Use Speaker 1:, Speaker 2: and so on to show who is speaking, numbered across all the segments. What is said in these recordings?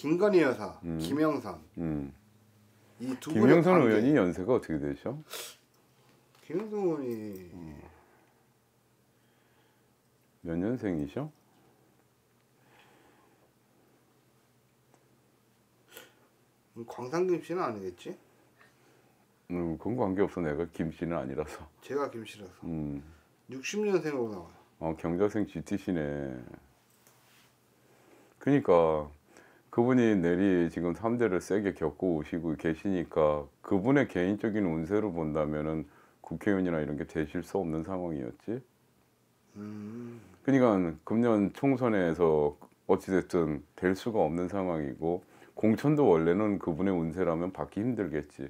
Speaker 1: 김건희 여사, 음. 김영선 음. 이두 의 김영선 관계. 의원이 연세가 어떻게 되죠? 김영선 의원이 음. 몇 년생이죠? 음, 광상김 씨는 아니겠지? 음, 그건 관계없어 내가 김 씨는 아니라서 제가 김 씨라서 음. 60년생으로 나와요 어, 경자생 GTC네 그니까 그분이 내리 지금 삼대를 세게 겪고 오시고 계시니까 그분의 개인적인 운세로 본다면은 국회의원이나 이런 게 되실 수 없는 상황이었지. 음. 그러니까 금년 총선에서 어찌됐든 될 수가 없는 상황이고 공천도 원래는 그분의 운세라면 받기 힘들겠지.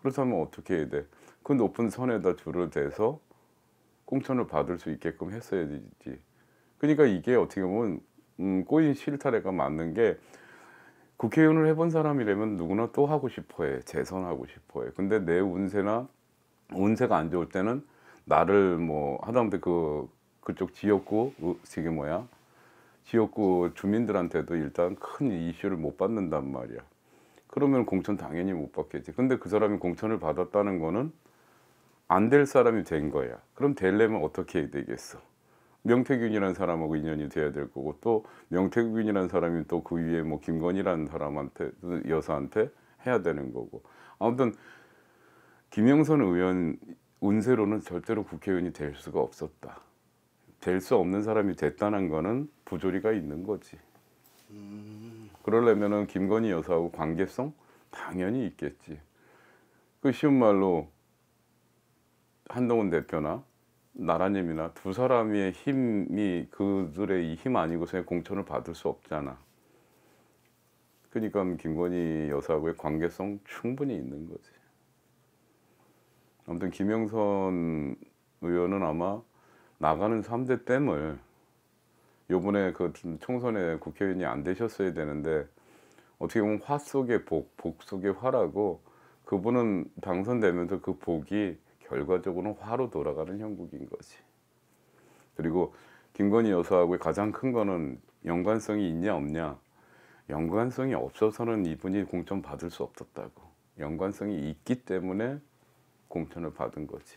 Speaker 1: 그렇다면 어떻게 해야 돼? 그 높은 선에다 줄을 대서 공천을 받을 수 있게끔 했어야 되지. 그러니까 이게 어떻게 보면 음, 꼬인 실타래가 맞는 게 국회의원을 해본 사람이라면 누구나 또 하고 싶어해 재선하고 싶어해 근데 내 운세나 운세가 안 좋을 때는 나를 뭐 하다못해 그 그쪽 지역구 이게 뭐야 지역구 주민들한테도 일단 큰 이슈를 못 받는단 말이야 그러면 공천 당연히 못 받겠지 근데 그 사람이 공천을 받았다는 거는 안 될 사람이 된 거야 그럼 될려면 어떻게 해야 되겠어 명태균이라는 사람하고 인연이 돼야 될 거고 또 명태균이라는 사람이 또 그 위에 뭐 김건희라는 사람한테 여사한테 해야 되는 거고 아무튼 김영선 의원 운세로는 절대로 국회의원이 될 수가 없었다. 될 수 없는 사람이 됐다는 거는 부조리가 있는 거지. 그러려면은 김건희 여사하고 관계성 당연히 있겠지. 그 쉬운 말로 한동훈 대표나 나라님이나 두 사람의 힘이 그들의 힘 아니고서야 공천을 받을 수 없잖아. 그러니까 김건희 여사하고의 관계성 충분히 있는 거지. 아무튼 김영선 의원은 아마 나가는 3대 댐을 요번에 그 총선에 국회의원이 안 되셨어야 되는데 어떻게 보면 화 속의 복, 복 속의 화라고 그분은 당선되면서 그 복이 결과적으로는 화로 돌아가는 형국인 거지. 그리고 김건희 여사하고의 가장 큰 거는 연관성이 있냐 없냐. 연관성이 없어서는 이분이 공천 받을 수 없었다고. 연관성이 있기 때문에 공천을 받은 거지.